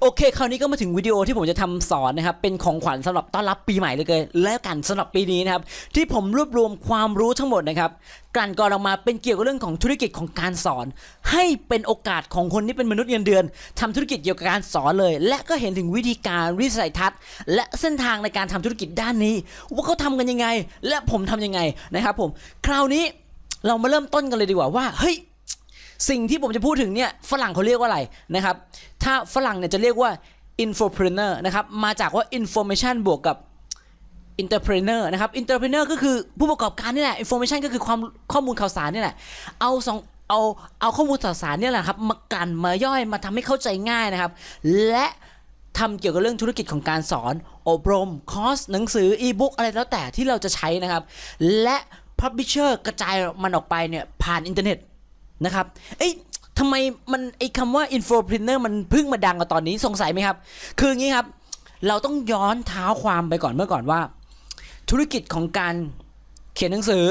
โอเค คราวนี้ก็มาถึงวิดีโอที่ผมจะทำสอนนะครับ เป็นของขวัญสำหรับต้อนรับปีใหม่เลยเกินแล้วกันสำหรับปีนี้นะครับ ที่ผมรวบรวมความรู้ทั้งหมดนะครับลั่นกรองมาเป็นเกี่ยวกับเรื่องของธุรกิจของการสอน ให้เป็นโอกาสของคนที่เป็นมนุษย์เงินเดือน ทำธุรกิจเกี่ยวกับการสอนเลย และก็เห็นถึงวิธีการวิสัยทัศน์และเส้นทางในการทำธุรกิจด้านนี้ ว่าเขาทากันยังไง และผมทํำยังไงนะครับผม คราวนี้เรามาเริ่มต้นกันเลยดีกว่าว่าเฮ้ยสิ่งที่ผมจะพูดถึงเนี่ยฝรั่งเขาเรียกว่าอะไรนะครับถ้าฝรั่งเนี่ยจะเรียกว่า infopreneur นะครับมาจากว่า information บวกกับ entrepreneur นะครับ entrepreneur ก็คือผู้ประกอบการนี่แหละ information ก็คือความข้อมูลข่าวสารนี่แหละเอาสองเอาเอาข้อมูลข่าวสารนี่แหละครับ มากันมาย่อยมาทำให้เข้าใจง่ายนะครับ และทำเกี่ยวกับเรื่องธุรกิจของการสอนอบรม คอร์ส หนังสือ อีบุ๊กอะไรแล้วแต่ที่เราจะใช้นะครับและพับบิเชอร์กระจายมันออกไปเนี่ยผ่านอินเทอร์เน็ตนะครับเอ้ยทำไมมันไอ้คำว่าอิ i n f o p นเ n อร์มันเพิ่งมาดังกับตอนนี้สงสัยไหมครับ คืออย่างนี้ครับ เราต้องย้อนเท้าความไปก่อนเมื่อก่อนว่า ธุรกิจของการเขียนหนังสือ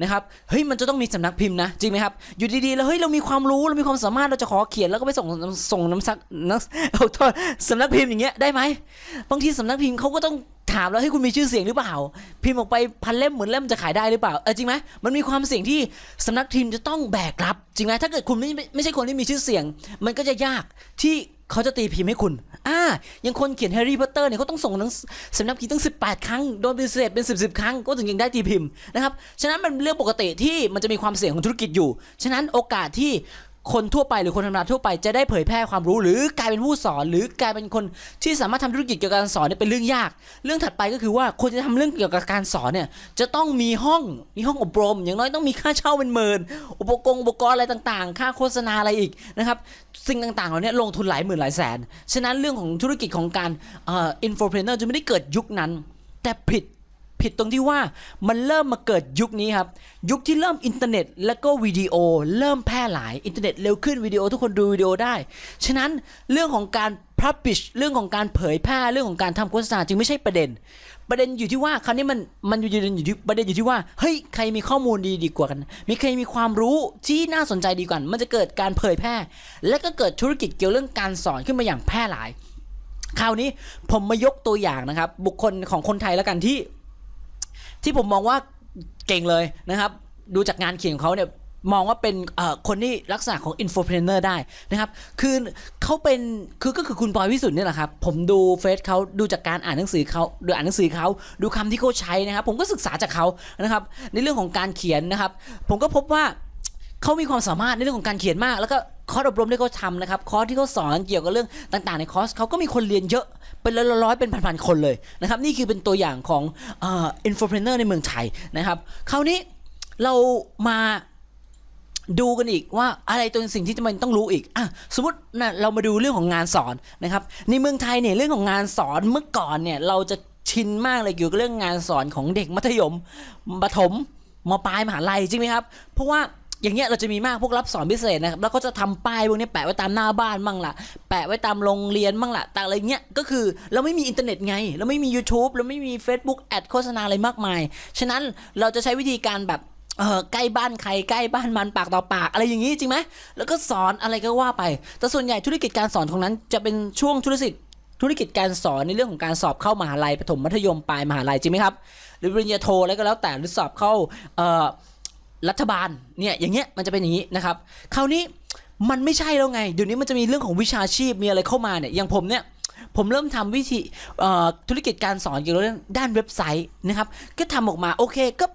นะครับ เฮ้ยมันจะต้องมีสำนักพิมพ์นะจริงไหมครับ อยู่ดีๆแล้วเฮ้ยเรามีความรู้ เรามีความสามารถเราจะขอเขียนแล้วก็ไปส่งส่งน้ำซักนักเอาโทษสำนักพิมพ์อย่างเงี้ยได้ไหม บางทีสำนักพิมพ์เขาก็ต้องถามแล้วให้คุณมีชื่อเสียงหรือเปล่า พิมพ์ออกไปพันเล่มเหมือนเล่มจะขายได้หรือเปล่าเออจริงไหมมันมีความเสี่ยงที่สำนักพิมพ์จะต้องแบกรับจริงไหมถ้าเกิดคุณไม่ไม่ใช่คนที่มีชื่อเสียง มันก็จะยากที่เขาจะตีพิมพ์ให้คุณอ่ายังคนเขียนแฮร์รี่พอตเตอร์เนี่ยเขาต้องส่งหนังสำนักพิมพ์ตั้ง 18 ครั้ง โดนปฏิเสธเป็น10บครั้ง ก็ถึงยังได้ตีพิมพ์นะครับฉะนั้นมันเรื่องปกติที่มันจะมีความเสี่ยงของธุรกิจอยู่ฉะนั้นโอกาสที่คนทั่วไปหรือคนธรรมดาทั่วไป จะได้เผยแพร่ความรู้หรือกลายเป็นผู้สอน หรือกลายเป็นคนที่สามารถทำธุรกิจเกี่ยวกับการสอนเนี่ยเป็นเรื่องยาก เรื่องถัดไปก็คือว่าคนจะทำเรื่องเกี่ยวกับการสอนเนี่ยจะต้องมีห้องมีห้องอบรม อย่างน้อยต้องมีค่าเช่าเป็นหมื่นอุปกรณ์อุปกรณ์อะไรต่างๆ ค่าโฆษณาอะไรอีกนะครับสิ่งต่างๆเหล่านี้ลงทุนหลายหมื่นหลายแสนฉะนั้นเรื่องของธุรกิจของการอินโฟเพรเนอร์จะไม่ได้เกิดยุคนั้น แต่ผิดผิดตรงที่ว่ามันเริ่มมาเกิดยุคนี้ครับ ยุคที่เริ่มอินเทอร์เน็ตแล้วก็วิดีโอเริ่มแพร่หลายอินเทอร์เน็ตเร็วขึ้นวิดีโอทุกคนดูวิดีโอได้ฉะนั้นเรื่องของการพับปิชเรื่องของการเผยแพร่เรื่องของการทำโฆษณาจึงไม่ใช่ประเด็น ประเด็นอยู่ที่ว่าคราวนี้มันมันอยู่อยู่ที่ประเด็นอยู่ที่ว่าเฮ้ยใครมีข้อมูลดีดีกว่ากัน มีใครมีความรู้ที่น่าสนใจดีกว่า มันจะเกิดการเผยแพร่ และก็เกิดธุรกิจเกี่ยวเรื่องการสอนขึ้นมาอย่างแพร่หลาย คราวนี้ผมมายกตัวอย่างนะครับ บุคคลของคนไทยแล้วกันที่ที่ผมมองว่าเก่งเลยนะครับ ดูจากงานเขียนของเขาเนี่ยมองว่าเป็นคนที่ลักษณะของอินโฟเพลเนอร์ได้นะครับ คือเขาเป็น คือก็คือคุณปอยวิสุทธ์นี่แหละครับ ผมดูเฟซเขาดูจากการอ่านหนังสือเขาดูอ่านหนังสือเขาดูคำที่เขาใช้นะครับ ผมก็ศึกษาจากเขานะครับ ในเรื่องของการเขียนนะครับ ผมก็พบว่าเขามีความสามารถในเรื่องของการเขียนมากแล้วก็คอร์สอบรมที่เขาทำนะครับคอร์สที่เขาสอนเกี่ยวกับเรื่องต่าง ๆ ในคอร์สเขาก็มีคนเรียนเยอะเป็นร้อยๆเป็นพันๆคนเลยนะครับ นี่คือเป็นตัวอย่างของอินฟลูเอนเซอร์ในเมืองไทยนะครับ คราวนี้เรามาดูกันอีกว่าอะไรตัวสิ่งที่จมันต้องรู้อีกอ่ะสมมตินะเรามาดูเรื่องของงานสอนนะครับในเมืองไทยเนี่ยเรื่องของงานสอนเมื่อก่อนเนี่ยเราจะชินมากเลยเกี่ยวกับเรื่องงานสอนของเด็กมัธยมปฐมมปลายมหาลัยจริงไหมครับเพราะว่าอย่างเงี้ยเราจะมีมากพวกรับสอนพิเศษนะครับแล้วก็จะทำป้ายพวกนี้แปะไว้ตามหน้าบ้านมั่งละแปะไว้ตามโรงเรียนมั่งละแต่อะไรเงี้ยก็คือเราไม่มีอินเทอร์เน็ตไงเราไม่มี YouTube เราไม่มี Facebook แอดโฆษณาอะไรมากมายฉะนั้นเราจะใช้วิธีการแบบเออใกล้บ้านใครใกล้บ้านมันปากต่อปากอะไรอย่างงี้จริงไหมแล้วก็สอนอะไรก็ว่าไปแต่ส่วนใหญ่ธุรกิจการสอนของนั้นจะเป็นช่วงธุรกิจธุรกิจการสอนในเรื่องของการสอบเข้ามหาลัยประถมมัธยมปลายมหาลัยจริงไหมครับหรือปริญญาโทอะไรก็แล้วแต่หรือสอบเข้าเอ่อรัฐบาลเนี่ยอย่างเงี้ยมันจะเป็นอย่างนี้นะครับ คราวนี้มันไม่ใช่แล้วไงเดี๋ยวนี้มันจะมีเรื่องของวิชาชีพมีอะไรเข้ามาเนี่ยอย่างผมเนี่ยผมเริ่มทำวิธีธุรกิจการสอนเกี่ยวกับเรื่องด้านเว็บไซต์นะครับก็ทำออกมาโอเคก็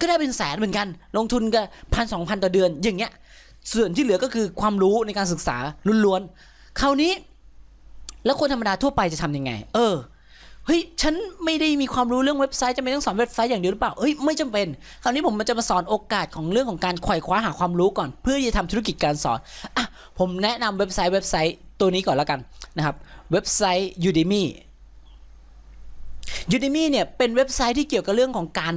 ก็ได้เป็นแสนเหมือนกัน ลงทุนกัพันสองพันต่อเดือนอย่างเงี้ยส่วนที่เหลือก็คือความรู้ในการศึกษาล้วนๆคราวนี้ แล้วคนธรรมดาทั่วไปจะทํำยังไง เออเฮ้ย ฉันไม่ได้มีความรู้เรื่องเว็บไซต์จะไม่ต้องสอนเว็บไซต์อย่างเดียวหรือเปล่าเฮ้ยไม่จำเป็น คราวนี้ผมมันจะมาสอนโอกาสของเรื่องของการไขว่คว้าหาความรู้ก่อน เพื่อจะทำธุรกิจการสอนอ่ะผมแนะนำเว็บไซต์เว็บไซต์ตัวนี้ก่อนแล้วกันนะครับ เว็บไซต์ Udemy Udemy เนี่ยเป็นเว็บไซต์ที่เกี่ยวกับเรื่องของการ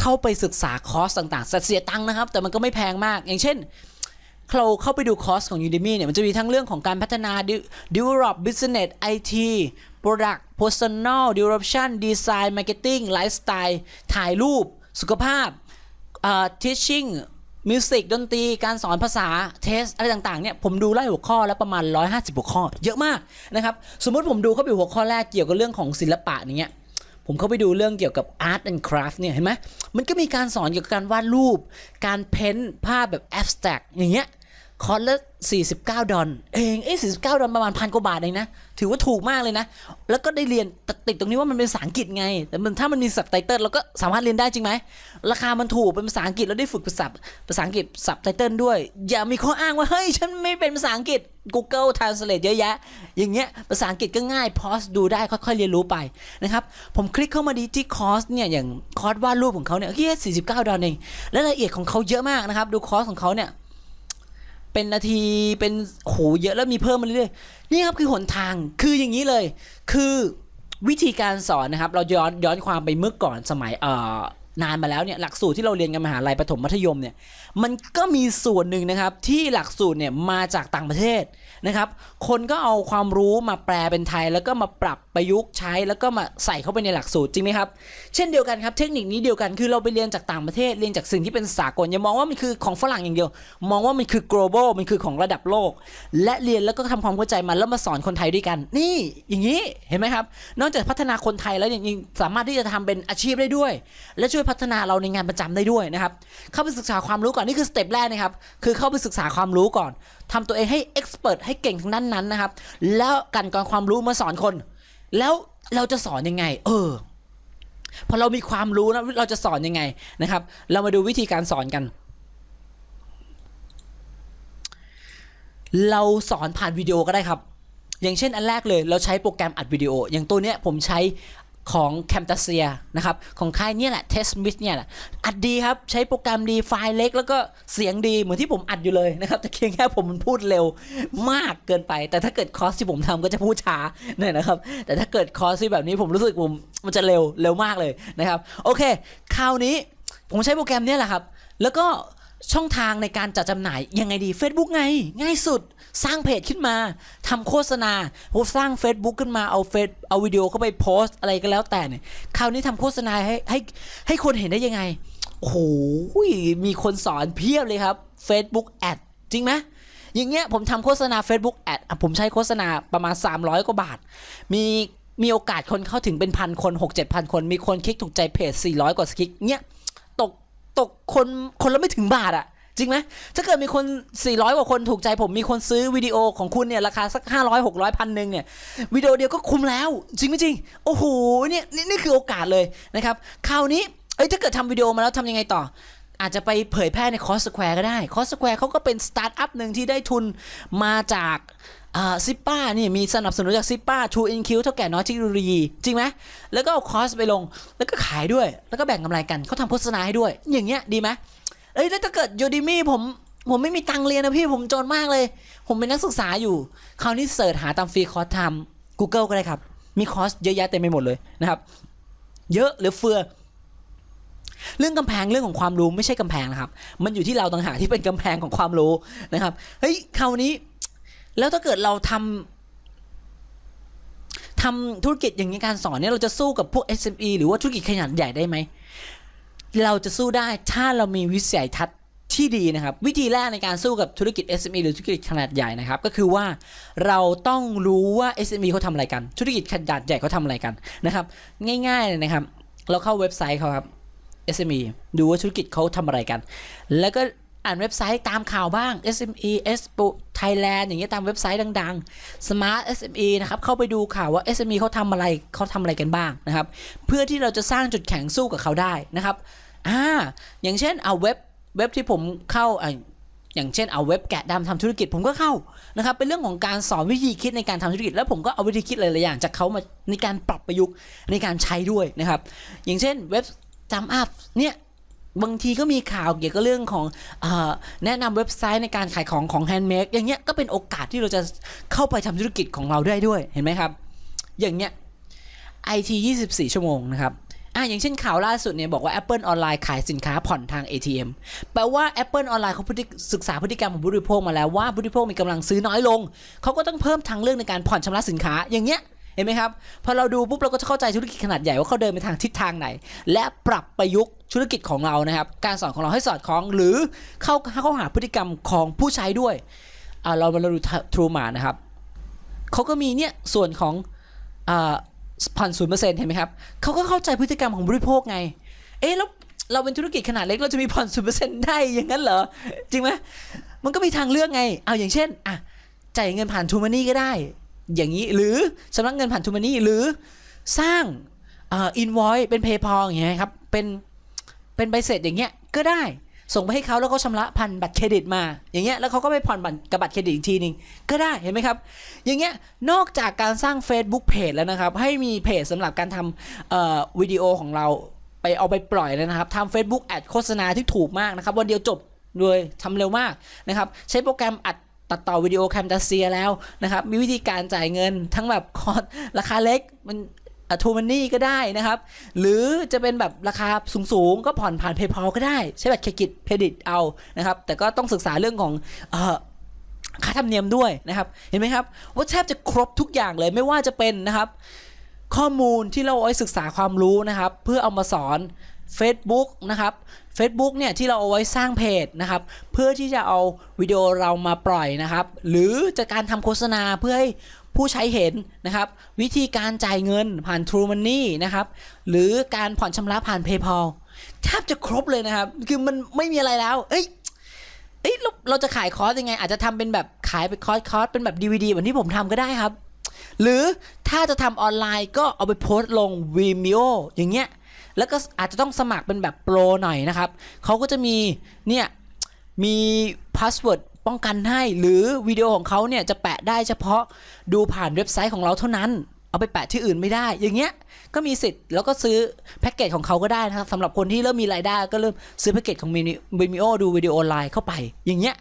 เข้าไปศึกษาคอร์สต่างๆเสียตังค์นะครับ แต่มันก็ไม่แพงมากอย่างเช่นเราเข้าไปดูคอร์สของ Udemy เนี่ยมันจะมีทั้งเรื่องของการพัฒนา Develop Business IT Product Personal Disruption Design Marketing Lifestyle ถ่ายรูป สุขภาพ Teaching มิวสิกดนตรี การสอนภาษาเทสอะไรต่างๆเนี่ยผมดูไล่หัวข้อแล้วประมาณ 150หัวข้อ เยอะมากนะครับสมมุติผมดูเข้าไปหัวข้อแรกเกี่ยวกับเรื่องของศิลปะอย่างเงี้ยผมเข้าไปดูเรื่องเกี่ยวกับ Art and Craft เนี่ยเห็นไหมมันก็มีการสอนเกี่ยวกับการวาดรูปการเพ้นภาพแบบ abstract อย่างเงี้ยคอร์สละ 49 ดอลเอง เอ้ย 49 ดอลประมาณพันกว่าบาทเองนะ ถือว่าถูกมากเลยนะ แล้วก็ได้เรียนติดตรงนี้ว่ามันเป็นภาษาอังกฤษไง แต่มันถ้ามันมีสับไตเติลเราก็สามารถเรียนได้จริงไหม ราคามันถูก เป็นภาษาอังกฤษแล้วได้ฝึกภาษาภาษาอังกฤษสับไตเติลด้วย อย่ามีข้ออ้างว่า เฮ้ย ฉันไม่เป็นภาษาอังกฤษ Google Translate เยอะแยะ อย่างเงี้ย ภาษาอังกฤษก็ง่ายพอสดูได้ ค่อยๆเรียนรู้ไปนะครับ ผมคลิกเข้ามาดีที่คอร์สเนี่ย อย่างคอร์สวาดรูปของเขาเนี่ย เฮ้่49 ดอลเองและรายละเอียดของเขาเยอะมากนะครับดูคอร์สของเขาเนี่ยเป็นนาทีเป็นโหเยอะ แล้วมีเพิ่มมาเรื่อยๆนี่ครับคือหนทางคืออย่างนี้เลย คือวิธีการสอนนะครับเราย้อนย้อนความไปเมื่อก่อนสมัยเอ่อนานมาแล้วเนี่ยหลักสูตรที่เราเรียนกันมหาลัยประถมมัธยมเนี่ยมันก็มีส่วนหนึ่งนะครับที่หลักสูตรเนี่ยมาจากต่างประเทศนะครับ คนก็เอาความรู้มาแปลเป็นไทย แล้วก็มาปรับประยุกต์ใช้แล้วก็มาใส่เข้าไปในหลักสูตรจริงไหมครับ เช่นเดียวกันครับ เทคนิคนี้เดียวกันคือเราไปเรียนจากต่างประเทศเรียนจากสิ่งที่เป็นสากลอย่ามองว่ามันคือของฝรั่งอย่างเดียว มองว่ามันคือ global มันคือของระดับโลก และเรียนแล้วก็ทำความเข้าใจมันแล้วมาสอนคนไทยด้วยกัน นี่อย่างนี้เห็นไหมครับนอกจากพัฒนาคนไทยแล้วยังสามารถที่จะทำเป็นอาชีพได้ด้วย และช่วยยพัฒนาเราในงานประจำได้ด้วยนะครับ เข้าไปศึกษาความรู้ก่อนนี่คือสเต็ปแรกนะครับ คือเข้าไปศึกษาความรู้ก่อนทำตัวเองให้เอ็กซ์เพรสให้เก่งทางด้านนั้นนะครับ แล้วกันกองความรู้มาสอนคน แล้วเราจะสอนยังไง เออ พอเรามีความรู้นะเราจะสอนยังไงนะครับ เรามาดูวิธีการสอนกัน เราสอนผ่านวิดีโอก็ได้ครับ อย่างเช่น อันแรกเลย เราใช้โปรแกรมอัดวิดีโอ อย่างตัวเนี้ยผมใช้ของแคมตาเซียนะครับของค่ายเนี่ยแหละเทสมิสเนี่ยแหละอัดดีครับ ใช้โปรแกรมดีไฟล์เล็ก แล้วก็เสียงดีเหมือนที่ผมอัดอยู่เลยนะครับ แต่เพียงแค่ผมมันพูดเร็วมากเกินไป แต่ถ้าเกิดคอร์สที่ผมทำก็จะพูดช้าหน่อยนะครับแต่ถ้าเกิดคอร์สที่แบบนี้ผมรู้สึกผมมันจะเร็วเร็วมากเลยนะครับโอเค คราวนี้ผมใช้โปรแกรมเนี่ยแหละครับ แล้วก็ช่องทางในการจัดจำหน่ายยังไงดี Facebook ไง ง่ายสุดสร้างเพจขึ้นมาทำโฆษณาโหสร้าง Facebook ขึ้นมาเอาเฟซเอาวิดีโอเข้าไปโพสอะไรก็แล้วแต่เนี่ยคราวนี้ทำโฆษณาให้ให้ให้คนเห็นได้ยังไงโอ้โหมีคนสอนเพียบเลยครับ Facebook Ad จริงไหมอย่างเงี้ยผมทำโฆษณา Facebook Ad ผมใช้โฆษณาประมาณ 300 กว่าบาท มีมีโอกาสคนเข้าถึงเป็นพันคน 6 7พันคนมีคนคลิก ถูกใจเพจ 400 กว่าคลิกเนี้ยตกคนคนละไม่ถึงบาทอะจริงไหมถ้าเกิดมีคน 400 กว่าคนถูกใจผมมีคนซื้อวิดีโอของคุณเนี่ย ราคาสัก500 600 พันหนึ่งเนี่ย วิดีโอเดียวก็คุ้มแล้ว จริงไหมจริง โอ้โหเนี่ยนี่คือโอกาสเลยนะครับคราวนี้ เอ้ยถ้าเกิดทำวิดีโอมาแล้วทำยังไงต่ออาจจะไปเผยแพร่ในคอสสแควร์ก็ได้คอสสแควร์เขาก็เป็นสตาร์ทอัพหนึ่งที่ได้ทุนมาจากซิปป้านี่มีสนับสนุนจากซิปป้าทูอินคิวเท่าแก่น้อยทค่รุรีจริงไหม แล้วก็เอาคอสไปลงแล้วก็ขายด้วย แล้วก็แบ่งกำไรกัน เขาทำโฆษณาให้ด้วยอย่างเงี้ยดีไหมเอ้ยแล้วถ้าเกิดยูดิมี่ผมผมไม่มีตังเรียนนะพี่ผมจนมากเลย ผมเป็นนักศึกษาอยู่คราวนี้เสิร์ชหาตามฟรีคอร์สทำ Google ก็ได้ครับมีคอร์สเยอะแยะเต็มไปหมดเลยนะครับเยอะหรือเฟือเรื่องกำแพงเรื่องของความรู้ไม่ใช่กำแพงนะครับ มันอยู่ที่เราต่างหากที่เป็นกำแพงของความรู้นะครับเฮ้ยคราวนี้ แล้วถ้าเกิดเราทำทำธุรกิจอย่างนี้การสอนเนี่ยเราจะสู้กับพวก SME หรือว่าธุรกิจขนาดใหญ่ได้ไหมเราจะสู้ได้ถ้าเรามีวิสัยทัศน์ที่ดีนะครับ วิธีแรกในการสู้กับธุรกิจ SME หรือธุรกิจขนาดใหญ่นะครับก็คือว่าเราต้องรู้ว่า SME เขาทำอะไรกัน ธุรกิจขนาดใหญ่เขาทำอะไรกันนะครับ ง่าย ๆเลยนะครับ เราเข้าเว็บไซต์เขาครับ SME ดูว่าธุรกิจเขาทำอะไรกัน แล้วก็อ่านเว็บไซต์ตามข่าวบ้าง SME S p o Thailand อย่างเงี้ยตามเว็บไซต์ดัง ๆ Smart SME นะครับเข้าไปดูข่าวว่า SME เขาทำอะไรเขาทำอะไรกันบ้างนะครับ เพื่อที่เราจะสร้างจุดแข็งสู้กับเขาได้นะครับอ่าอย่างเช่น เอาเว็บเว็บที่ผมเข้าอย่างเช่นเอาเว็บแกะดำทำธุรกิจผมก็เข้านะครับเป็นเรื่องของการสอนวิธีคิดในการทำธุรกิจ แล้วผมก็เอาวิธีคิดหลายๆอย่างจากเขามาในการปรับประยุกต์ในการใช้ด้วยนะครับอย่างเช่นเว็บัมอัพเนี่ยบางทีก็มีข่าวเกี่ยวกับเรื่องของอแนะนำเว็บไซต์ในการขายของของแฮนด์เมดอย่างเงี้ยก็เป็นโอกาสที่เราจะเข้าไปทำธุรกิจของเราได้ด้วยเห็นไหมครับ อย่างเงี้ยไอทียีชั่วโมงนะครับอ่าอย่างเช่นข่าวล่าสุดเนี่ยบอกว่า Apple ออนไลน์ขายสินค้าผ่อนทาง ATM แปลว่า Apple ออนไลน์เขาศึกษาพฤติกรรมของผู้บริโภคมาแล้วว่าผู้บริโภคมีกำลังซื้อน้อยลงเขาก็ต้องเพิ่มทางเรื่องในการผ่อนชำระสินค้าอย่างเงี้ยเห็นไหมครับพอเราดูปุ๊บเราก็จะเข้าใจธุรกิจขนาดใหญ่ว่าเขาเดินไปทางทิศทางไหน และปรับประยุกต์ธุรกิจของเรานะครับการสอนของเราให้สอดคล้อง หรือ เข้าเข้าหาพฤติกรรมของผู้ใช้ด้วยเรามาดูทรูมานะครับเขาก็มีเนี่ยส่วนของผ่านศูนย์เปอร์เซ็นต์เห็นไหมครับเขาก็เข้าใจพฤติกรรมของบริโภคไงเอ๊ะแล้วเราเป็นธุรกิจขนาดเล็กเราจะมีผ่อนศูนย์เปอร์เซ็นต์ได้ยังงั้นเหรอจริงไหมมันก็มีทางเลือกไงเอาอย่างเช่นอ่ะจ่ายเงินผ่านทูมานี่ก็ได้อย่างนี้หรือสำนักเงินผ่านทูมานี่หรือสร้างอินวอยเป็นเพย์พออย่างเงี้ยครับเป็นเป็นใบเสร็จอย่างเงี้ยก็ได้ส่งไปให้เขาแล้วก็ชำระพันบัตรเครดิตมาอย่างเงี้ยแล้วเขาก็ไปผ่อนบัตรกับบัตรเครดิตอีกทีนึงก็ได้เห็นไหมครับอย่างเงี้ยนอกจากการสร้าง Facebook Page แล้วนะครับ ให้มีเพจสำหรับการทำวิดีโอของเราไปเอาไปปล่อยแล้วนะครับทำเฟซบุ๊กแอดโฆษณาที่ถูกมากนะครับ วันเดียวจบเลยทำเร็วมากนะครับ ใช้โปรแกรมอัดตัดต่อวิดีโอแคมตัสเซียแล้วนะครับ มีวิธีการจ่ายเงินทั้งแบบคอร์สราคาเล็กมันทูมันนี่ก็ได้นะครับ หรือจะเป็นแบบราคาสูงๆก็ผ่อนผ่านเพย์พาก็ได้ใช้แบบเครดิตเครดิตเอานะครับ แต่ก็ต้องศึกษาเรื่องของเค่าธรรมเนียมด้วยนะครับ เห็นไหมครับว่าแทบจะครบทุกอย่างเลย ไม่ว่าจะเป็นนะครับ ข้อมูลที่เราเอาไว้ศึกษาความรู้นะครับ เพื่อเอามาสอน Facebook นะครับ Facebook เนี่ยที่เราเอาไว้สร้างเพจนะครับ เพื่อที่จะเอาวิดีโอเรามาปล่อยนะครับ หรือจะการทำโฆษณาเพื่อให้ผู้ใช้เห็นนะครับ วิธีการจ่ายเงินผ่าน True Money นะครับ หรือการผ่อนชำระผ่าน PayPal แทบจะครบเลยนะครับ คือมันไม่มีอะไรแล้วเอ้ยเอ้ย เราจะขายคอร์สยังไง อาจจะทำเป็นแบบขายไปคอร์สคอร์สเป็นแบบ DVD เหมือนที่ผมทำก็ได้ครับ หรือถ้าจะทำออนไลน์ก็เอาไปโพสต์ลง Vimeo อย่างเงี้ยแล้วก็อาจจะต้องสมัครเป็นแบบโปรหน่อยนะครับ เขาก็จะมีเนี่ยมีพาสเวิร์ดป้องกันให้ หรือวิดีโอของเขาเนี่ยจะแปะได้เฉพาะดูผ่านเว็บไซต์ของเราเท่านั้น เอาไปแปะที่อื่นไม่ได้ อย่างเงี้ยก็มีสิทธิ์แล้วก็ซื้อแพ็กเกจของเขาก็ได้นะครับสำหรับคนที่เริ่มมีรายได้ ก็เริ่มซื้อแพ็กเกจของมีมิโอดูวิดีโอออนไลน์เข้าไป อย่างเงี้ย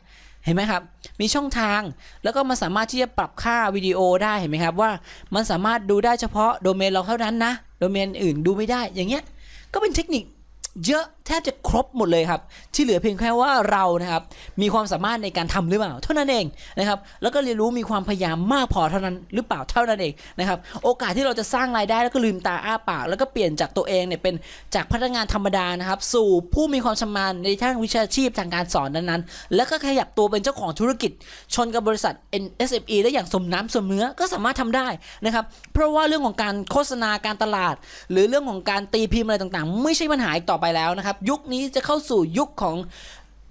เห็นไหมครับ มีช่องทางแล้วก็มันสามารถที่จะปรับค่าวิดีโอได้เห็นไหมครับว่ามันสามารถดูได้เฉพาะโดเมนเราเท่านั้นนะโดเมนอื่นดูไม่ได้อย่างเงี้ยก็เป็นเทคนิคเยอะแทบจะครบหมดเลยครับที่เหลือเพียงแค่ว่าเรานะครับ มีความสามารถในการทำหรือเปล่าเท่านั้นเองนะครับแล้วก็เรียนรู้มีความพยายามมากพอเท่านั้นหรือเปล่าเท่านั้นเองนะครับโอกาสที่เราจะสร้างรายได้แล้วก็ลืมตาอ้าปาก แล้วก็เปลี่ยนจากตัวเองเนี่ยเป็นจากพนักงานธรรมดานะครับ สู่ผู้มีความชำนาญในทางวิชาชีพทางการสอนนั้นๆ แล้วก็ขยับตัวเป็นเจ้าของธุรกิจ ชนกับบริษัท SME ได้อย่างสมน้ำสมเนื้อก็สามารถทำได้นะครับเพราะว่าเรื่องของการโฆษณาการตลาด หรือเรื่องของการตีพิมพ์อะไรต่างๆไม่ใช่ปัญหาอีกต่อไปไปแล้วนะครับยุคนี้จะเข้าสู่ยุคของ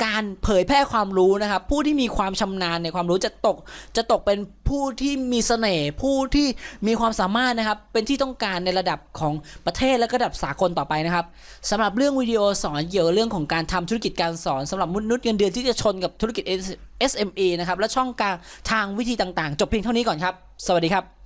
การเผยแพร่ความรู้นะครับ ผู้ที่มีความชำนาญในความรู้จะตก จะตกเป็นผู้ที่มีเสน่ห์ผู้ที่มีความสามารถนะครับ เป็นที่ต้องการในระดับของประเทศและระดับสากลต่อไปนะครับ สำหรับเรื่องวิดีโอสอนเกี่ยวเรื่องของการทำธุรกิจการสอนสำหรับมนุษย์เงินเดือนที่จะชนกับธุรกิจ SME นะครับและช่องการทางวิธีต่าง ๆ จบเพียงเท่านี้ก่อนครับ สวัสดีครับ